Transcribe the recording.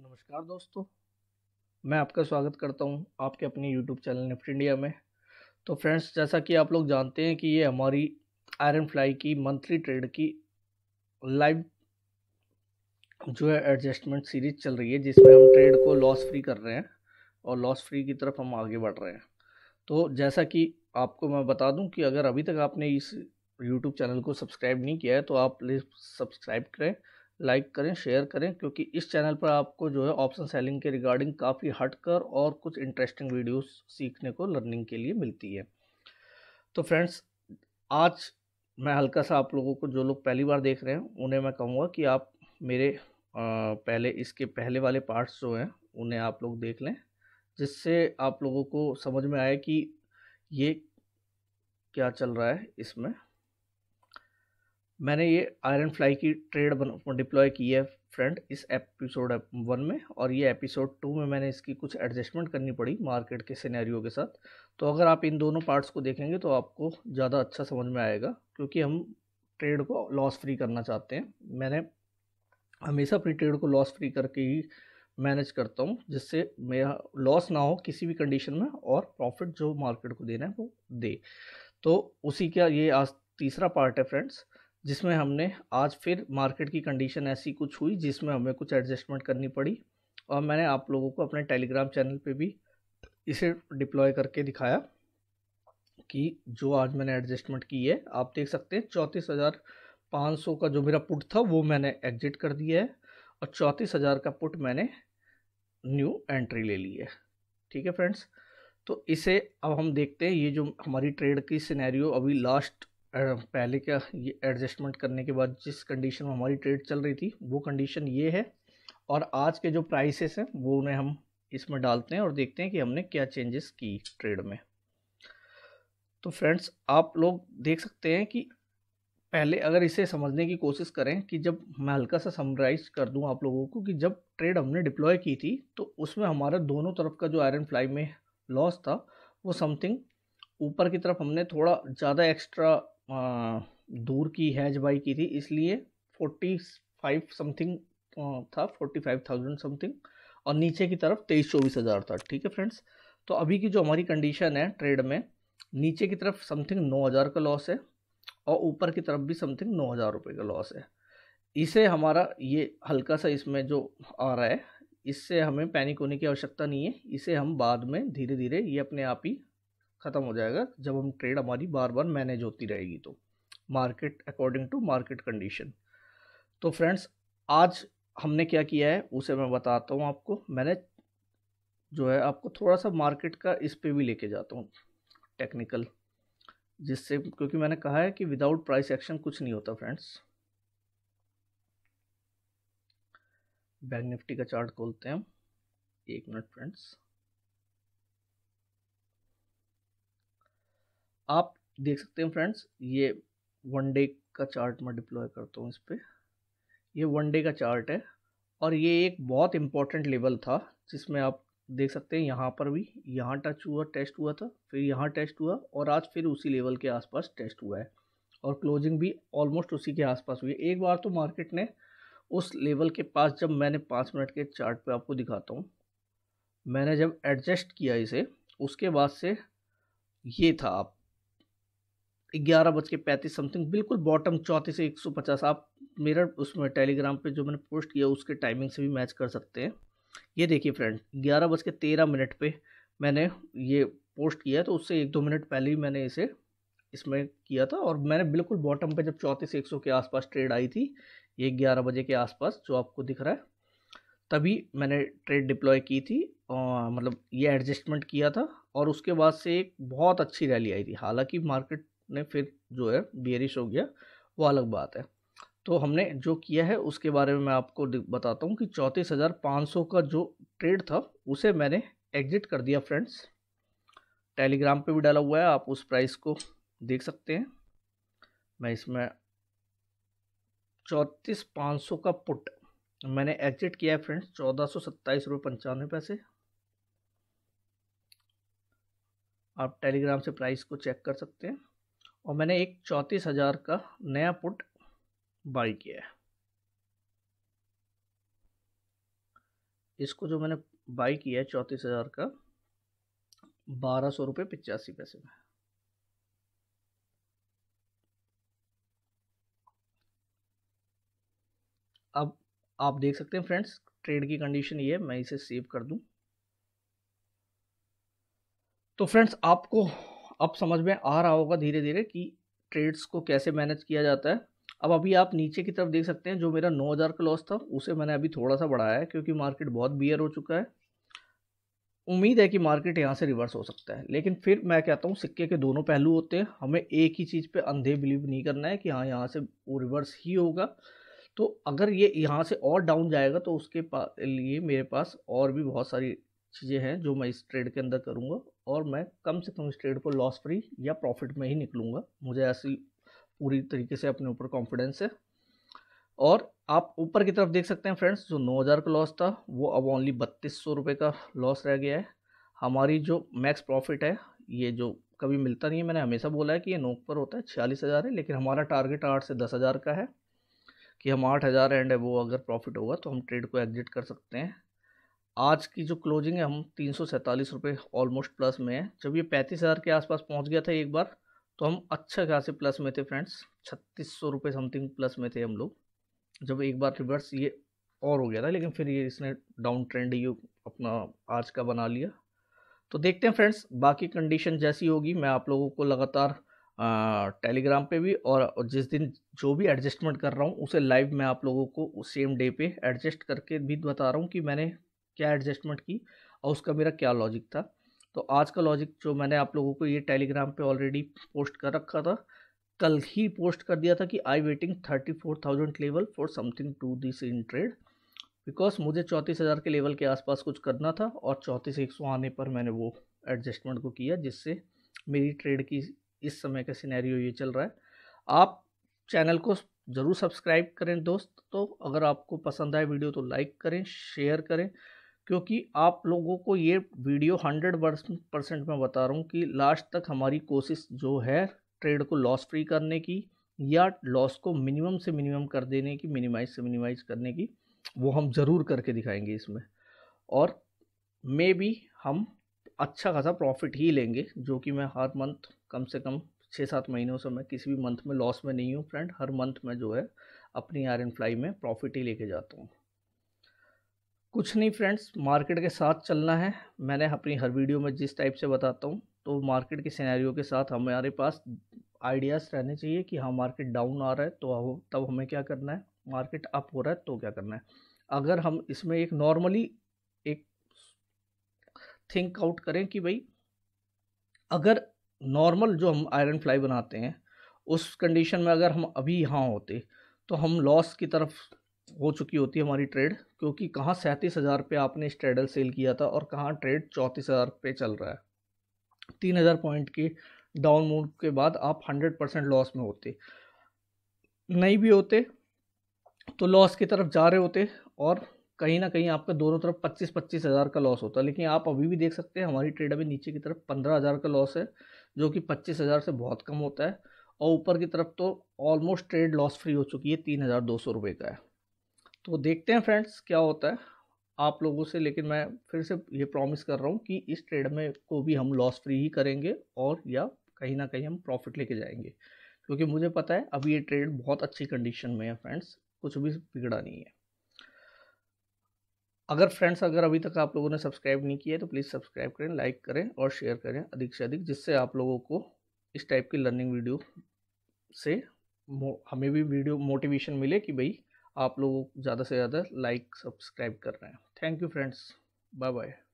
नमस्कार दोस्तों मैं आपका स्वागत करता हूं आपके अपने यूट्यूब चैनल निफ्ट इंडिया में तो फ्रेंड्स जैसा कि आप लोग जानते हैं कि ये हमारी आयरन फ्लाई की मंथली ट्रेड की लाइव जो है एडजस्टमेंट सीरीज चल रही है जिसमें हम ट्रेड को लॉस फ्री कर रहे हैं और लॉस फ्री की तरफ हम आगे बढ़ रहे हैं तो जैसा कि आपको मैं बता दूं कि अगर अभी तक आपने इस यूट्यूब चैनल को सब्सक्राइब नहीं किया है तो आप प्लीज़ सब्सक्राइब करें लाइक करें शेयर करें क्योंकि इस चैनल पर आपको जो है ऑप्शन सेलिंग के रिगार्डिंग काफ़ी हटकर और कुछ इंटरेस्टिंग वीडियोस सीखने को लर्निंग के लिए मिलती है तो फ्रेंड्स आज मैं हल्का सा आप लोगों को जो लोग पहली बार देख रहे हैं उन्हें मैं कहूँगा कि आप मेरे पहले इसके पहले वाले पार्ट्स जो हैं उन्हें आप लोग देख लें जिससे आप लोगों को समझ में आए कि ये क्या चल रहा है इसमें मैंने ये आयरन फ्लाई की ट्रेड डिप्लॉय की है फ्रेंड इस एपिसोड वन में और ये एपिसोड टू में मैंने इसकी कुछ एडजस्टमेंट करनी पड़ी मार्केट के सिनेरियो के साथ तो अगर आप इन दोनों पार्ट्स को देखेंगे तो आपको ज़्यादा अच्छा समझ में आएगा क्योंकि हम ट्रेड को लॉस फ्री करना चाहते हैं मैंने हमेशा अपनी ट्रेड को लॉस फ्री करके ही मैनेज करता हूँ जिससे मेरा लॉस ना हो किसी भी कंडीशन में और प्रॉफिट जो मार्केट को देना है वो दे तो उसी का ये आज तीसरा पार्ट है फ्रेंड्स जिसमें हमने आज फिर मार्केट की कंडीशन ऐसी कुछ हुई जिसमें हमें कुछ एडजस्टमेंट करनी पड़ी और मैंने आप लोगों को अपने टेलीग्राम चैनल पे भी इसे डिप्लॉय करके दिखाया कि जो आज मैंने एडजस्टमेंट की है आप देख सकते हैं चौंतीस हज़ार पाँच सौ का जो मेरा पुट था वो मैंने एग्जिट कर दिया है और चौंतीस हज़ार का पुट मैंने न्यू एंट्री ले ली है ठीक है फ्रेंड्स तो इसे अब हम देखते हैं ये जो हमारी ट्रेड की सिनेरियो अभी लास्ट पहले क्या ये एडजस्टमेंट करने के बाद जिस कंडीशन में हमारी ट्रेड चल रही थी वो कंडीशन ये है और आज के जो प्राइसेस हैं वो उन्हें हम इसमें डालते हैं और देखते हैं कि हमने क्या चेंजेस की ट्रेड में तो फ्रेंड्स आप लोग देख सकते हैं कि पहले अगर इसे समझने की कोशिश करें कि जब मैं हल्का सा समराइज कर दूं आप लोगों को कि जब ट्रेड हमने डिप्लॉय की थी तो उसमें हमारा दोनों तरफ का जो आयरन फ्लाई में लॉस था वो समथिंग ऊपर की तरफ हमने थोड़ा ज़्यादा एक्स्ट्रा दूर की हैज बाई की थी इसलिए फोर्टी फाइव समथिंग था फोर्टी फाइव थाउजेंड समथिंग और नीचे की तरफ तेईस चौबीस हज़ार था ठीक है फ्रेंड्स तो अभी की जो हमारी कंडीशन है ट्रेड में नीचे की तरफ समथिंग नौ हज़ार का लॉस है और ऊपर की तरफ भी समथिंग नौ हज़ार रुपये का लॉस है इसे हमारा ये हल्का सा इसमें जो आ रहा है इससे हमें पैनिक होने की आवश्यकता नहीं है इसे हम बाद में धीरे धीरे ये अपने आप ही ख़त्म हो जाएगा जब हम ट्रेड हमारी बार बार मैनेज होती रहेगी तो market according to market condition तो फ्रेंड्स आज हमने क्या किया है उसे मैं बताता हूँ आपको मैंने जो है आपको थोड़ा सा मार्केट का इस पर भी लेके जाता हूँ टेक्निकल जिससे क्योंकि मैंने कहा है कि विदाउट प्राइस एक्शन कुछ नहीं होता फ्रेंड्स बैंक निफ्टी का चार्ट खोलते हैं हम एक मिनट फ्रेंड्स आप देख सकते हैं फ्रेंड्स ये वन डे का चार्ट मैं डिप्लॉय करता हूँ इस पर ये वन डे का चार्ट है और ये एक बहुत इम्पोर्टेंट लेवल था जिसमें आप देख सकते हैं यहाँ पर भी यहाँ टच हुआ टेस्ट हुआ था फिर यहाँ टेस्ट हुआ और आज फिर उसी लेवल के आसपास टेस्ट हुआ है और क्लोजिंग भी ऑलमोस्ट उसी के आसपास हुई है एक बार तो मार्केट ने उस लेवल के पास जब मैंने पाँच मिनट के चार्ट पे आपको दिखाता हूँ मैंने जब एडजस्ट किया इसे उसके बाद से ये था आप ग्यारह बज के पैंतीस समथिंग बिल्कुल बॉटम चौंतीस एक सौ पचास आप मेरा उसमें टेलीग्राम पे जो मैंने पोस्ट किया उसके टाइमिंग से भी मैच कर सकते हैं ये देखिए फ्रेंड ग्यारह बज के तेरह मिनट पर मैंने ये पोस्ट किया तो उससे एक दो मिनट पहले ही मैंने इसे इसमें किया था और मैंने बिल्कुल बॉटम पे जब चौंतीस एक सौ के आसपास ट्रेड आई थी ये ग्यारह बजे के आसपास जो आपको दिख रहा है तभी मैंने ट्रेड डिप्लॉय की थी और मतलब ये एडजस्टमेंट किया था और उसके बाद से एक बहुत अच्छी रैली आई थी हालांकि मार्केट ने फिर जो है बियरिश हो गया वो अलग बात है तो हमने जो किया है उसके बारे में मैं आपको बताता हूँ कि चौंतीस हज़ार पाँच सौ का जो ट्रेड था उसे मैंने एग्जिट कर दिया फ्रेंड्स टेलीग्राम पे भी डाला हुआ है आप उस प्राइस को देख सकते हैं मैं इसमें चौंतीस पाँच सौ का पुट मैंने एग्जिट किया है फ्रेंड्स चौदह सौ सत्ताईस रुपये पंचानवे पैसे आप टेलीग्राम से प्राइस को चेक कर सकते हैं और मैंने एक चौंतीस हज़ार का नया पुट बाई किया है इसको जो मैंने बाई किया है चौंतीस हज़ार का बारह सौ रुपये पिचासी पैसे में अब आप देख सकते हैं फ्रेंड्स ट्रेड की कंडीशन ये है मैं इसे सेव कर दूं तो फ्रेंड्स आपको अब समझ में आ रहा होगा धीरे धीरे कि ट्रेड्स को कैसे मैनेज किया जाता है अब अभी आप नीचे की तरफ देख सकते हैं जो मेरा 9000 का लॉस था उसे मैंने अभी थोड़ा सा बढ़ाया है क्योंकि मार्केट बहुत बियर हो चुका है उम्मीद है कि मार्केट यहाँ से रिवर्स हो सकता है लेकिन फिर मैं कहता हूँ सिक्के के दोनों पहलू होते हैं हमें एक ही चीज़ पर अंधे बिलीव नहीं करना है कि हाँ यहाँ से वो रिवर्स ही होगा तो अगर ये यहाँ से और डाउन जाएगा तो उसके लिए मेरे पास और भी बहुत सारी चीज़ें हैं जो मैं इस ट्रेड के अंदर करूँगा और मैं कम से कम इस ट्रेड को लॉस फ्री या प्रॉफिट में ही निकलूँगा मुझे ऐसी पूरी तरीके से अपने ऊपर कॉन्फिडेंस है और आप ऊपर की तरफ देख सकते हैं फ्रेंड्स जो 9000 का लॉस था वो अब ओनली बत्तीस सौ रुपये का लॉस रह गया है हमारी जो मैक्स प्रॉफिट है ये जो कभी मिलता नहीं है मैंने हमेशा बोला है कि ये नोक पर होता है छियालीस हज़ार है लेकिन हमारा टारगेट आठ से दस हज़ार का है कि हम आठ हज़ार एंड है वो अगर प्रॉफिट होगा तो हम ट्रेड को एग्जिट कर सकते हैं आज की जो क्लोजिंग है हम तीन सौ सैंतालीस रुपये ऑलमोस्ट प्लस में है जब ये पैंतीस हज़ार के आसपास पहुंच गया था एक बार तो हम अच्छे खासे प्लस में थे फ्रेंड्स छत्तीस सौ रुपये समथिंग प्लस में थे हम लोग जब एक बार रिवर्स ये और हो गया था लेकिन फिर ये इसने डाउन ट्रेंड ये अपना आज का बना लिया तो देखते हैं फ्रेंड्स बाकी कंडीशन जैसी होगी मैं आप लोगों को लगातार टेलीग्राम पे भी और जिस दिन जो भी एडजस्टमेंट कर रहा हूँ उसे लाइव मैं आप लोगों को उस सेम डे पे एडजस्ट करके भी बता रहा हूँ कि मैंने क्या एडजस्टमेंट की और उसका मेरा क्या लॉजिक था तो आज का लॉजिक जो मैंने आप लोगों को ये टेलीग्राम पे ऑलरेडी पोस्ट कर रखा था कल ही पोस्ट कर दिया था कि I waiting thirty four thousand level for something to this in trade because मुझे चौंतीस हज़ार के लेवल के आसपास कुछ करना था और चौंतीस एक सौ आने पर मैंने वो एडजस्टमेंट को किया जिससे मेरी ट्रेड की इस समय का सिनेरियो ये चल रहा है आप चैनल को ज़रूर सब्सक्राइब करें दोस्त तो अगर आपको पसंद आए वीडियो तो लाइक करें शेयर करें क्योंकि आप लोगों को ये वीडियो हंड्रेड परसेंट मैं बता रहा हूँ कि लास्ट तक हमारी कोशिश जो है ट्रेड को लॉस फ्री करने की या लॉस को मिनिमम से मिनिमम कर देने की मिनिमाइज से मिनिमाइज करने की वो हम ज़रूर करके दिखाएंगे इसमें और मे भी हम अच्छा खासा प्रॉफिट ही लेंगे जो कि मैं हर मंथ कम से कम छः सात महीनों से मैं किसी भी मंथ में लॉस में नहीं हूँ फ्रेंड हर मंथ में जो है अपनी आर एंड फ्लाई में प्रॉफिट ही लेके जाता हूँ कुछ नहीं फ्रेंड्स मार्केट के साथ चलना है मैंने अपनी हर वीडियो में जिस टाइप से बताता हूँ तो मार्केट के सिनेरियो के साथ हमारे पास आइडियाज़ रहने चाहिए कि हाँ मार्केट डाउन आ रहा है तो तब हमें क्या करना है मार्केट अप हो रहा है तो क्या करना है अगर हम इसमें एक नॉर्मली एक थिंक आउट करें कि भाई अगर नॉर्मल जो हम आयरन फ्लाई बनाते हैं उस कंडीशन में अगर हम अभी यहाँ होते तो हम लॉस की तरफ हो चुकी होती है हमारी ट्रेड क्योंकि कहाँ सैंतीस हज़ार पे आपने स्ट्रेडल सेल किया था और कहाँ ट्रेड चौंतीस हज़ार पे चल रहा है तीन हज़ार पॉइंट की डाउन मूव के बाद आप हंड्रेड परसेंट लॉस में होते नहीं भी होते तो लॉस की तरफ जा रहे होते और कहीं ना कहीं आपका दोनों तरफ पच्चीस पच्चीस हज़ार का लॉस होता है लेकिन आप अभी भी देख सकते हैं हमारी ट्रेड अभी नीचे की तरफ पंद्रह हज़ार का लॉस है जो कि पच्चीस हज़ार से बहुत कम होता है और ऊपर की तरफ तो ऑलमोस्ट ट्रेड लॉस फ्री हो चुकी है तीन हज़ार दो सौ रुपये का है तो देखते हैं फ्रेंड्स क्या होता है आप लोगों से लेकिन मैं फिर से ये प्रॉमिस कर रहा हूँ कि इस ट्रेड में को भी हम लॉस फ्री ही करेंगे और या कहीं ना कहीं हम प्रॉफिट लेके जाएंगे क्योंकि मुझे पता है अभी ये ट्रेड बहुत अच्छी कंडीशन में है फ्रेंड्स कुछ भी बिगड़ा नहीं है अगर फ्रेंड्स अगर अभी तक आप लोगों ने सब्सक्राइब नहीं किया है तो प्लीज़ सब्सक्राइब करें लाइक करें और शेयर करें अधिक से अधिक जिससे आप लोगों को इस टाइप की लर्निंग वीडियो से हमें भी वीडियो मोटिवेशन मिले कि भाई आप लोग ज़्यादा से ज़्यादा लाइक सब्सक्राइब कर रहे हैं thank you friends bye bye